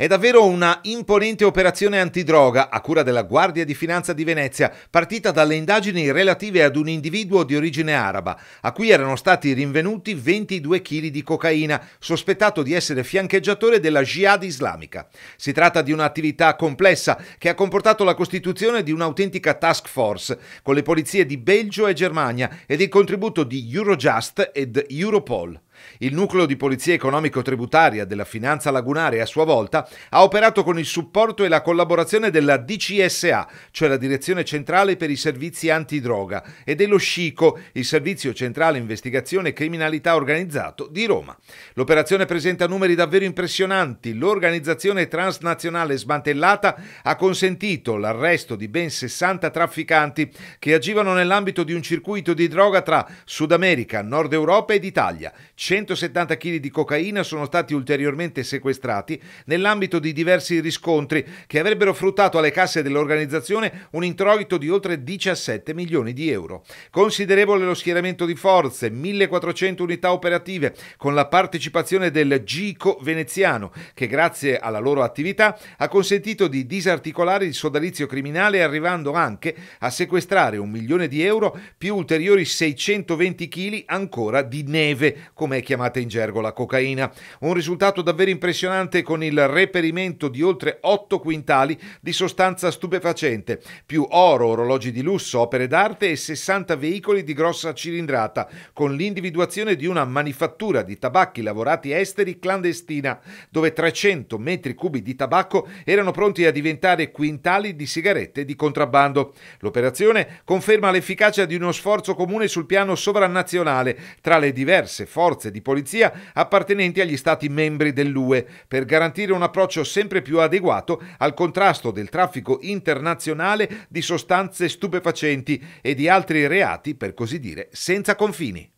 È davvero una imponente operazione antidroga a cura della Guardia di Finanza di Venezia, partita dalle indagini relative ad un individuo di origine araba, a cui erano stati rinvenuti 22 kg di cocaina, sospettato di essere fiancheggiatore della Jihad islamica. Si tratta di un'attività complessa che ha comportato la costituzione di un'autentica task force con le polizie di Belgio e Germania ed il contributo di Eurojust ed Europol. Il nucleo di polizia economico-tributaria della Finanza Lagunare a sua volta ha operato con il supporto e la collaborazione della DCSA, cioè la Direzione Centrale per i Servizi Antidroga, e dello SCICO, il Servizio Centrale Investigazione e Criminalità Organizzato di Roma. L'operazione presenta numeri davvero impressionanti. L'organizzazione transnazionale smantellata ha consentito l'arresto di ben 60 trafficanti che agivano nell'ambito di un circuito di droga tra Sud America, Nord Europa ed Italia. 170 kg di cocaina sono stati ulteriormente sequestrati nell'ambito di diversi riscontri che avrebbero fruttato alle casse dell'organizzazione un introito di oltre 17 milioni di euro. Considerevole lo schieramento di forze, 1400 unità operative, con la partecipazione del GICO veneziano, che grazie alla loro attività ha consentito di disarticolare il sodalizio criminale arrivando anche a sequestrare un milione di euro più ulteriori 620 kg ancora di neve, come è chiamata in gergo la cocaina. Un risultato davvero impressionante con il reperimento di oltre 8 quintali di sostanza stupefacente, più oro, orologi di lusso, opere d'arte e 60 veicoli di grossa cilindrata, con l'individuazione di una manifattura di tabacchi lavorati esteri clandestina, dove 300 metri cubi di tabacco erano pronti a diventare quintali di sigarette di contrabbando. L'operazione conferma l'efficacia di uno sforzo comune sul piano sovranazionale tra le diverse forze forze di polizia appartenenti agli Stati membri dell'UE per garantire un approccio sempre più adeguato al contrasto del traffico internazionale di sostanze stupefacenti e di altri reati, per così dire, senza confini.